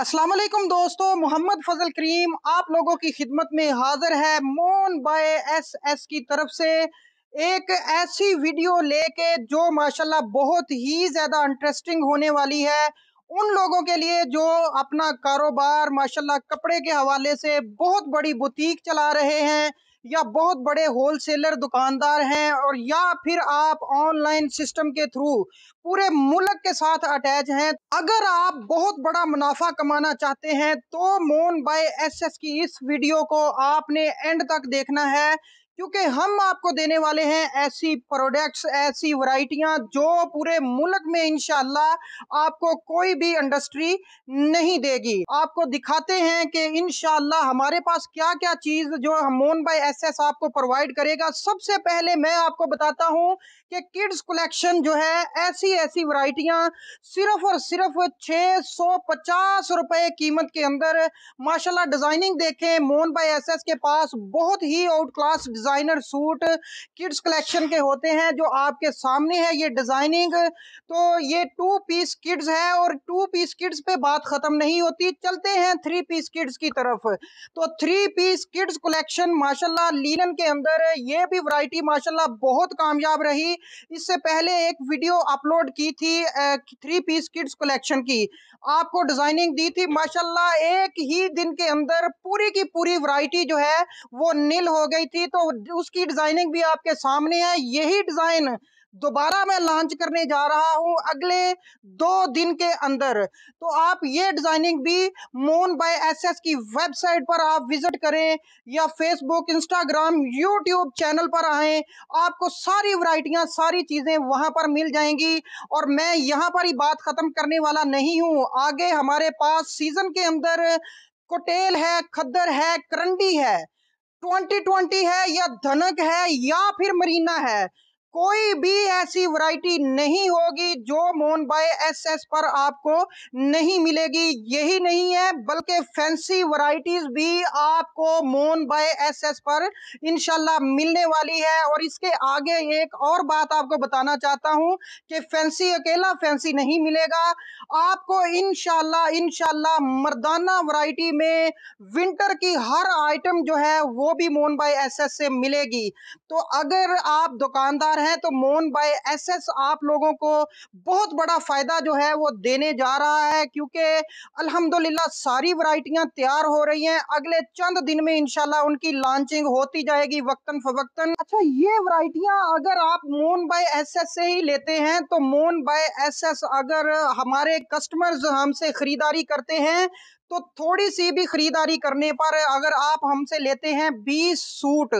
अस्सलाम वालेकुम दोस्तों मोहम्मद फजल करीम आप लोगों की खिदमत में हाजिर है मोन बाय एस एस की तरफ से एक ऐसी वीडियो लेके जो माशाल्लाह बहुत ही ज़्यादा इंटरेस्टिंग होने वाली है उन लोगों के लिए जो अपना कारोबार माशाल्लाह कपड़े के हवाले से बहुत बड़ी बुटीक चला रहे हैं या बहुत बड़े होलसेलर दुकानदार हैं और या फिर आप ऑनलाइन सिस्टम के थ्रू पूरे मुल्क के साथ अटैच हैं अगर आप बहुत बड़ा मुनाफा कमाना चाहते हैं तो मोन बाय एसएस की इस वीडियो को आपने एंड तक देखना है क्योंकि हम आपको देने वाले हैं ऐसी प्रोडक्ट्स ऐसी वराइटियाँ जो पूरे मुल्क में इनशाला आपको कोई भी इंडस्ट्री नहीं देगी आपको दिखाते हैं कि इनशाला हमारे पास क्या क्या चीज़ जो हमोन बाई एस एस आपको प्रोवाइड करेगा सबसे पहले मैं आपको बताता हूँ कि किड्स कलेक्शन जो है ऐसी ऐसी वराइटियाँ सिर्फ और सिर्फ छः सौ पचास रुपये कीमत के अंदर माशाला डिज़ाइनिंग देखें मोन बाई एस एस के पास बहुत ही out class design designer suit kids collection के होते हैं जो आपके सामने है ये डिज़ाइनिंग तो ये टू पीस किड्स है और टू पीस किड्स पे बात ख़त्म नहीं होती चलते हैं थ्री पीस किड्स की तरफ तो थ्री पीस किड्स कलेक्शन माशाल्लाह लीलन के अंदर ये भी वैरायटी माशाल्लाह बहुत कामयाब रही इससे पहले एक वीडियो अपलोड की थी थ्री पीस किड्स कलेक्शन की आपको डिज़ाइनिंग दी थी माशाल्लाह एक ही दिन के अंदर पूरी की पूरी वैरायटी जो है वो नील हो गई थी तो उसकी डिज़ाइनिंग भी आपके सामने है यही डिज़ाइन दोबारा मैं लॉन्च करने जा रहा हूं अगले दो दिन के अंदर तो आप ये डिज़ाइनिंग भी मोन बाय एसएस की वेबसाइट पर आप विज़िट करें या फेसबुक इंस्टाग्राम यूट्यूब चैनल पर आए आपको सारी वराइटियां सारी चीज़ें वहां पर मिल जाएंगी और मैं यहाँ पर ही बात ख़त्म करने वाला नहीं हूँ आगे हमारे पास सीज़न के अंदर कोटेल है खद्दर है करंडी है ट्वेंटी ट्वेंटी है या धनक है या फिर मरीना है कोई भी ऐसी वैरायटी नहीं होगी जो मोन बाय एस एस पर आपको नहीं मिलेगी यही नहीं है बल्कि फैंसी वैरायटीज भी आपको मोन बाय एस एस पर इनशाला मिलने वाली है और इसके आगे एक और बात आपको बताना चाहता हूं कि फैंसी अकेला फैंसी नहीं मिलेगा आपको इनशाला इनशाला मर्दाना वैरायटी में विंटर की हर आइटम जो है वो भी मोन बाय एस एस से मिलेगी तो अगर आप दुकानदार हैं तो मोन बाय एसएस आप लोगों को बहुत बड़ा फ़ायदा जो है वो देने जा रहा है क्योंकि अल्हम्दुलिल्लाह सारी वराइटियाँ तैयार हो रही हैं अगले चंद दिन में इनशाला उनकी लॉन्चिंग होती जाएगी वक्तन फवक्तन अच्छा ये वराइटियाँ अगर आप मोन बाय एस से ही लेते हैं तो मोन बाय एस अगर हमारे कस्टमर्स हमसे ख़रीदारी करते हैं तो थोड़ी सी भी खरीदारी करने पर अगर आप हमसे लेते हैं बीस सूट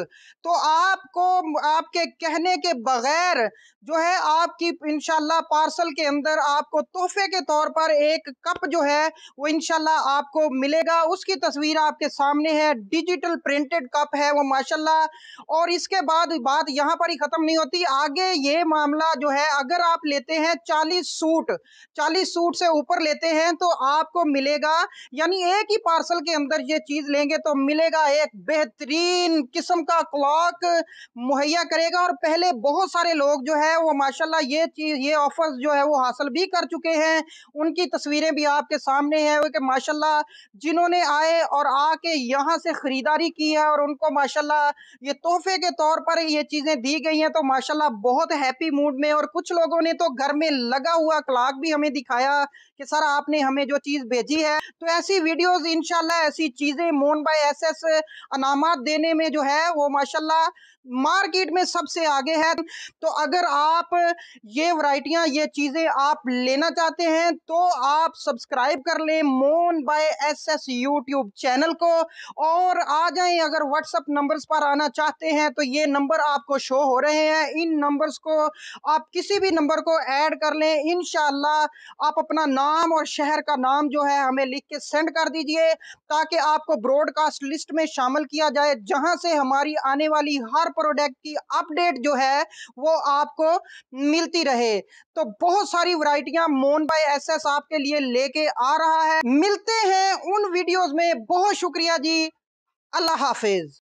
तो आपको आपके कहने के बगैर जो है आपकी इनशाला पार्सल के अंदर आपको तोहफे के तौर पर एक कप जो है वो इनशाला आपको मिलेगा उसकी तस्वीर आपके सामने है डिजिटल प्रिंटेड कप है वो माशाल्लाह और इसके बाद बात यहाँ पर ही ख़त्म नहीं होती आगे ये मामला जो है अगर आप लेते हैं चालीस सूट चालीस सूट से ऊपर लेते हैं तो आपको मिलेगा यानी एक ही पार्सल के अंदर ये चीज़ लेंगे तो मिलेगा एक बेहतरीन किस्म का क्लॉक मुहैया करेगा और पहले बहुत सारे लोग जो है वो माशाल्लाह ये चीज़ ये ऑफर्स जो है वो हासिल भी कर चुके हैं उनकी तस्वीरें भी आपके सामने हैं कि माशाल्लाह जिन्होंने आए और आके यहाँ से ख़रीदारी की है और उनको माशाल्लाह ये तोहफे के तौर पर ये चीज़ें दी गई हैं तो माशाल्लाह बहुत हैप्पी मूड में और कुछ लोगों ने तो घर में लगा हुआ क्लाक भी हमें दिखाया कि सर आपने हमें जो चीज़ भेजी है तो ऐसे ऐसी वीडियोस इंशाल्लाह ऐसी चीज़ें मोन बाय एसएस अनामत देने में जो है वो माशाल्लाह मार्केट में सबसे आगे है तो अगर आप ये वराइटियाँ ये चीज़ें आप लेना चाहते हैं तो आप सब्सक्राइब कर लें मोन बाय एसएस यूट्यूब चैनल को और आ जाएं अगर व्हाट्सअप नंबर्स पर आना चाहते हैं तो ये नंबर आपको शो हो रहे हैं इन नंबर्स को आप किसी भी नंबर को ऐड कर लें इन आप अपना नाम और शहर का नाम जो है हमें लिख के सेंड सेंड कर दीजिए ताकि आपको ब्रॉडकास्ट लिस्ट में शामिल किया जाए जहां से हमारी आने वाली हर प्रोडक्ट की अपडेट जो है वो आपको मिलती रहे तो बहुत सारी वराइटियां मोन बाय एसएस आपके लिए लेके आ रहा है मिलते हैं उन वीडियोस में बहुत शुक्रिया जी अल्लाह हाफिज